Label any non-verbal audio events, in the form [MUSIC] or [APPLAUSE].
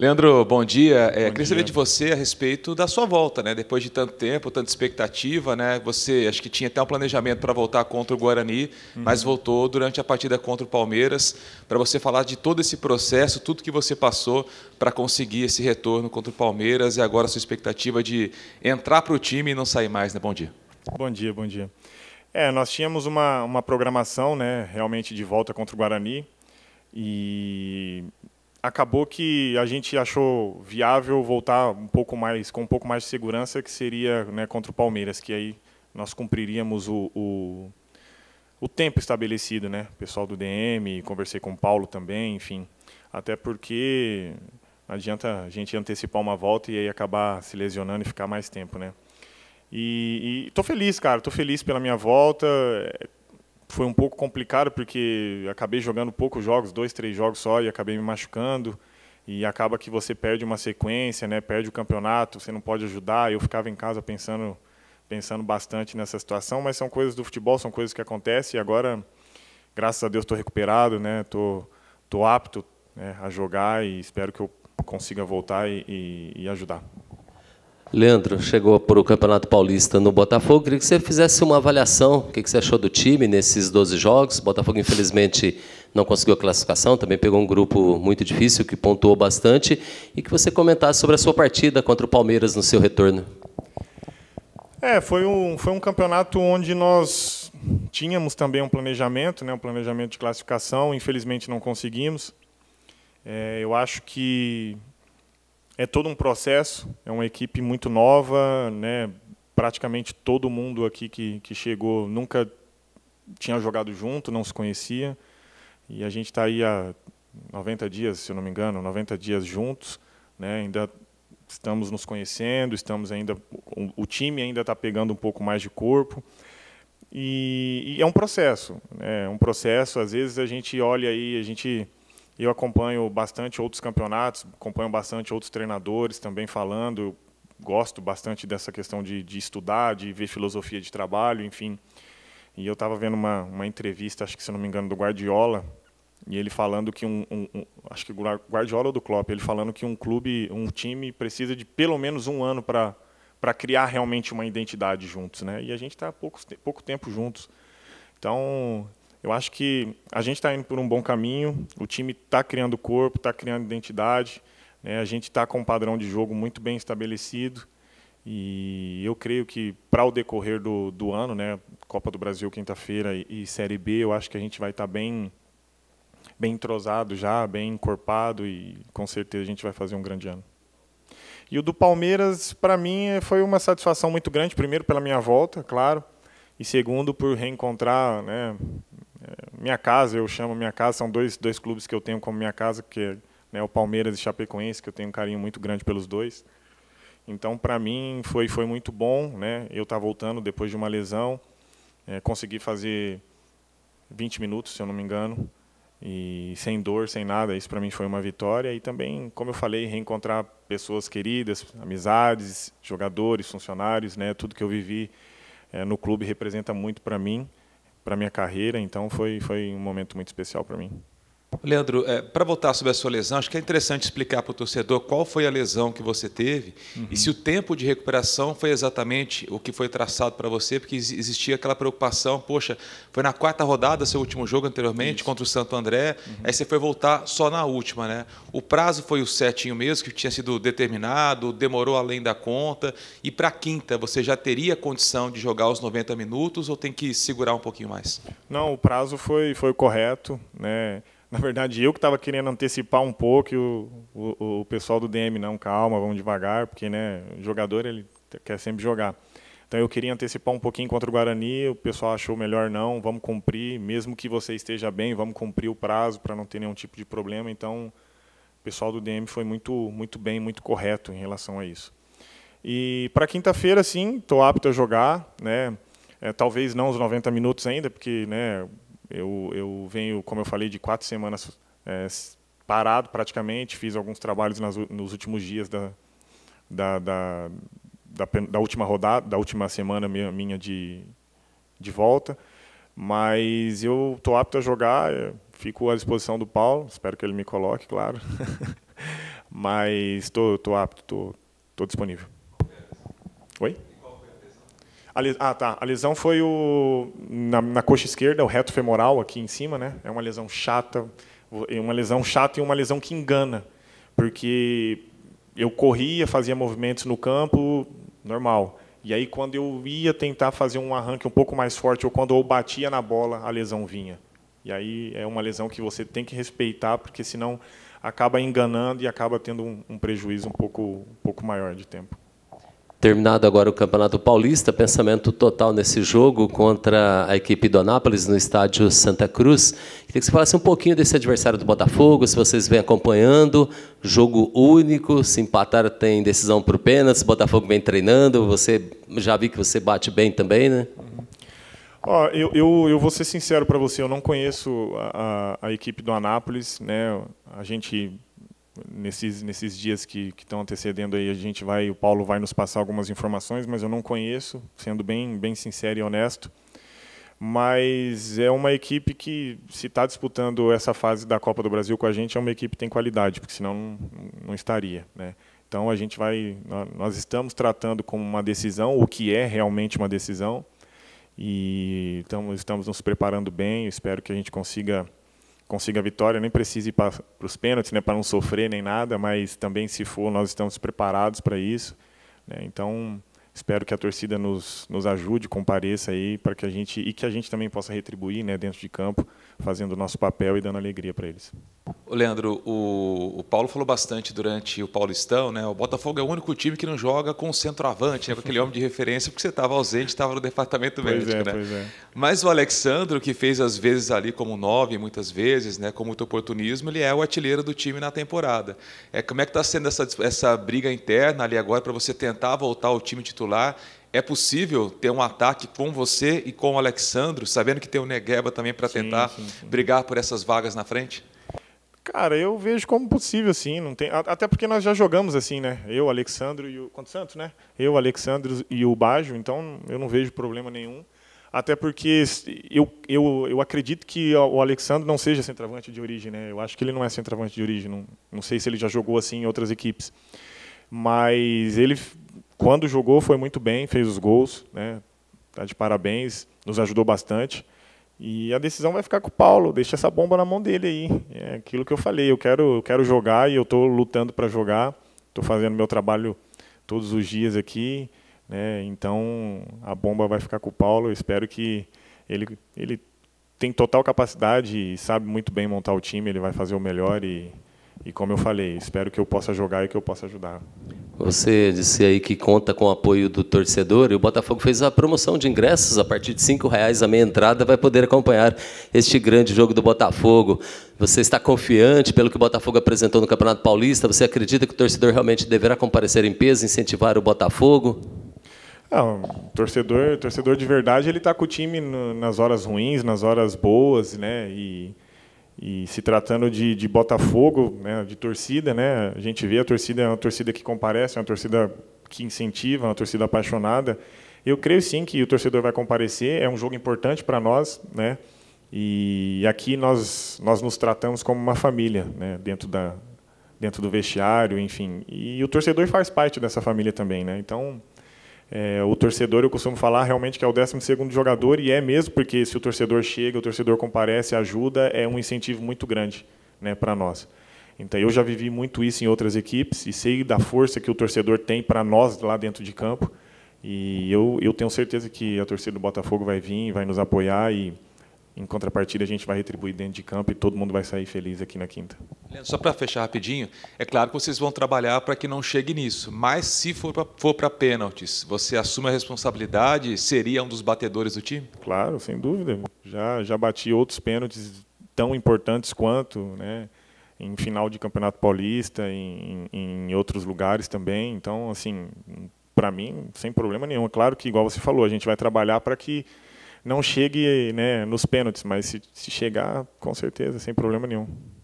Leandro, bom dia. Bom é, queria saber de você a respeito da sua volta, né? Depois de tanto tempo, tanta expectativa, né? Você acho que tinha até um planejamento para voltar contra o Guarani, uhum. mas voltou durante a partida contra o Palmeiras. Para você falar de todo esse processo, tudo que você passou para conseguir esse retorno contra o Palmeiras e agora a sua expectativa de entrar para o time e não sair mais, né? Bom dia. Bom dia, bom dia. É, nós tínhamos uma, uma programação, né? Realmente de volta contra o Guarani e acabou que a gente achou viável voltar um pouco mais com um pouco mais de segurança que seria né, contra o Palmeiras que aí nós cumpriríamos o, o, o, tempo estabelecido né pessoal do DM conversei com o Paulo também enfim até porque não adianta a gente antecipar uma volta e aí acabar se lesionando e ficar mais tempo né e, estou feliz cara estou feliz pela minha volta foi um pouco complicado porque acabei jogando poucos jogos, dois, três jogos só e acabei me machucando e acaba que você perde uma sequência, né? Perde o campeonato, você não pode ajudar. Eu ficava em casa pensando, pensando bastante nessa situação, mas são coisas do futebol, são coisas que acontecem. E agora, graças a Deus, estou recuperado, né? Tô, tô apto né, a jogar e espero que eu consiga voltar e, e, e ajudar. Leandro, chegou para o Campeonato Paulista no Botafogo. Queria que você fizesse uma avaliação. O que você achou do time nesses 12 jogos? O Botafogo, infelizmente, não conseguiu a classificação, também pegou um grupo muito difícil, que pontuou bastante. E que você comentasse sobre a sua partida contra o Palmeiras no seu retorno. É, foi um, foi um campeonato onde nós tínhamos também um planejamento, né, um planejamento de classificação. Infelizmente, não conseguimos. É, eu acho que é todo um processo, é uma equipe muito nova, né? praticamente todo mundo aqui que, que chegou nunca tinha jogado junto, não se conhecia, e a gente está aí há 90 dias, se eu não me engano, 90 dias juntos, né? ainda estamos nos conhecendo, estamos ainda o time ainda está pegando um pouco mais de corpo, e, e é um processo, né? é um processo, às vezes a gente olha aí, a gente eu acompanho bastante outros campeonatos, acompanho bastante outros treinadores também falando. Eu gosto bastante dessa questão de, de estudar, de ver filosofia de trabalho, enfim. E eu estava vendo uma, uma entrevista, acho que se não me engano, do Guardiola, e ele falando que um, um, um acho que Guardiola ou do Klopp, ele falando que um clube, um time precisa de pelo menos um ano para para criar realmente uma identidade juntos, né? E a gente está tá pouco pouco tempo juntos. Então eu acho que a gente está indo por um bom caminho, o time está criando corpo, está criando identidade, né? a gente está com um padrão de jogo muito bem estabelecido. E eu creio que para o decorrer do, do ano, né, Copa do Brasil quinta-feira e, e, Série B, eu acho que a gente vai estar tá bem, bem entrosado já, bem encorpado e com certeza a gente vai fazer um grande ano. E o do Palmeiras, para mim, é, foi uma satisfação muito grande. Primeiro, pela minha volta, claro. E segundo, por reencontrar né, minha casa, eu chamo minha casa, são dois, dois clubes que eu tenho como minha casa, que é, né, o Palmeiras e Chapecoense, que eu tenho um carinho muito grande pelos dois. Então, para mim, foi, foi muito bom. Né? Eu estar tá voltando depois de uma lesão, é, consegui fazer 20 minutos, se eu não me engano, e sem dor, sem nada. Isso para mim foi uma vitória. E também, como eu falei, reencontrar pessoas queridas, amizades, jogadores, funcionários, né? tudo que eu vivi é, no clube representa muito para mim para minha carreira, então foi foi um momento muito especial para mim. Leandro, é, para voltar sobre a sua lesão, acho que é interessante explicar para o torcedor qual foi a lesão que você teve uhum. e se o tempo de recuperação foi exatamente o que foi traçado para você, porque existia aquela preocupação, poxa, foi na quarta rodada seu último jogo anteriormente Isso. contra o Santo André, uhum. aí você foi voltar só na última, né? O prazo foi o certinho mesmo, que tinha sido determinado, demorou além da conta, e para quinta você já teria condição de jogar os 90 minutos ou tem que segurar um pouquinho mais? Não, o prazo foi, foi correto, né? Na verdade, eu que estava querendo antecipar um pouco o, o, o, pessoal do DM, não, calma, vamos devagar, porque né, o jogador ele quer sempre jogar. Então eu queria antecipar um pouquinho contra o Guarani, o pessoal achou melhor não, vamos cumprir, mesmo que você esteja bem, vamos cumprir o prazo para não ter nenhum tipo de problema. Então o pessoal do DM foi muito, muito bem, muito correto em relação a isso. E para quinta-feira, sim, estou apto a jogar, né? É, talvez não os 90 minutos ainda, porque né, eu, eu venho, como eu falei, de quatro semanas é, parado praticamente, fiz alguns trabalhos nas, nos últimos dias da, da, da, da, da última rodada, da última semana minha, minha de, de volta. Mas eu estou apto a jogar, é, fico à disposição do Paulo, espero que ele me coloque, claro. [LAUGHS] Mas estou apto, estou disponível. Oi? ah, tá. A lesão foi o, na, na, coxa esquerda, o reto femoral aqui em cima, né? É uma lesão chata, uma lesão chata e uma lesão que engana, porque eu corria, fazia movimentos no campo normal. E aí quando eu ia tentar fazer um arranque um pouco mais forte ou quando eu batia na bola, a lesão vinha. E aí é uma lesão que você tem que respeitar, porque senão acaba enganando e acaba tendo um, um prejuízo um pouco, um pouco maior de tempo. Terminado agora o Campeonato Paulista, pensamento total nesse jogo contra a equipe do Anápolis no estádio Santa Cruz. Queria que você falasse um pouquinho desse adversário do Botafogo, se vocês vêm acompanhando, jogo único, se empatar tem decisão para o pênalti, Botafogo vem treinando, você já vi que você bate bem também, né? Oh, eu, eu, eu vou ser sincero para você, eu não conheço a, a, a equipe do Anápolis, né? A gente nesses, nesses dias que, estão antecedendo aí, a gente vai, o Paulo vai nos passar algumas informações, mas eu não conheço, sendo bem, bem sincero e honesto. Mas é uma equipe que, se está disputando essa fase da Copa do Brasil com a gente, é uma equipe que tem qualidade, porque senão não, não estaria. Né? Então a gente vai, nós estamos tratando como uma decisão, o que é realmente uma decisão, e estamos, estamos nos preparando bem. Espero que a gente consiga consiga a vitória, nem precise ir para, os pênaltis, né, para não sofrer nem nada, mas também se for, nós estamos preparados para isso. Né? Então, espero que a torcida nos, nos ajude, compareça aí para que a gente e que a gente também possa retribuir, né, dentro de campo, fazendo o nosso papel e dando alegria para eles. Ô Leandro, o, o, Paulo falou bastante durante o Paulistão, né? O Botafogo é o único time que não joga com o centroavante, né, com aquele homem de referência, porque você estava ausente, estava no departamento pois médico, é, né? É. Mas o Alexandro, que fez às vezes ali como nove, muitas vezes, né, com muito oportunismo, ele é o artilheiro do time na temporada. É como é que está sendo essa, essa briga interna ali agora para você tentar voltar ao time titular? titular, é possível ter um ataque com você e com o Alexandro, sabendo que tem o Negueba também para tentar sim, sim. brigar por essas vagas na frente? Cara, eu vejo como possível, sim. Não tem, até porque nós já jogamos assim, né? Eu, Alexandro e o. Quanto Santos, né? Eu, Alexandro e o Bajo, então eu não vejo problema nenhum. Até porque eu, eu, eu acredito que o Alexandro não seja centroavante de origem, né? Eu acho que ele não é centroavante de origem. Não, não sei se ele já jogou assim em outras equipes. Mas ele quando jogou, foi muito bem, fez os gols, né? Tá de parabéns, nos ajudou bastante. E a decisão vai ficar com o Paulo, deixa essa bomba na mão dele aí. É aquilo que eu falei, eu quero, eu quero jogar e eu estou lutando para jogar, estou fazendo meu trabalho todos os dias aqui, né? Então a bomba vai ficar com o Paulo. Eu espero que ele, ele tem total capacidade e sabe muito bem montar o time, ele vai fazer o melhor e, e como eu falei, espero que eu possa jogar e que eu possa ajudar. Você disse aí que conta com o apoio do torcedor e o Botafogo fez a promoção de ingressos a partir de R$ reais a meia entrada vai poder acompanhar este grande jogo do Botafogo. Você está confiante pelo que o Botafogo apresentou no Campeonato Paulista? Você acredita que o torcedor realmente deverá comparecer em peso, incentivar o Botafogo? Não, ah, torcedor, torcedor de verdade, ele está com o time nas horas ruins, nas horas boas, né? E e se tratando de, de Botafogo, né, de torcida, né, a gente vê a torcida, é uma torcida que comparece, é uma torcida que incentiva, é uma torcida apaixonada. Eu creio sim que o torcedor vai comparecer, é um jogo importante para nós, né? E aqui nós, nós nos tratamos como uma família, né? dentro, da, dentro do vestiário, enfim. E o torcedor faz parte dessa família também, né? Então, é, o torcedor, eu costumo falar realmente que é o 12 jogador, e é mesmo, porque se o torcedor chega, o torcedor comparece, ajuda, é um incentivo muito grande né, para nós. Então, eu já vivi muito isso em outras equipes e sei da força que o torcedor tem para nós lá dentro de campo. E eu, eu tenho certeza que a torcida do Botafogo vai vir, vai nos apoiar e em contrapartida, a gente vai retribuir dentro de campo e todo mundo vai sair feliz aqui na quinta. Leandro, só para fechar rapidinho, é claro que vocês vão trabalhar para que não chegue nisso, mas se for para pênaltis, você assume a responsabilidade? Seria um dos batedores do time? Claro, sem dúvida. Já, já bati outros pênaltis tão importantes quanto, né? em final de Campeonato Paulista, em, em outros lugares também. Então, assim, para mim, sem problema nenhum. É claro que, igual você falou, a gente vai trabalhar para que não chegue né, nos pênaltis, mas se, se chegar, com certeza, sem problema nenhum.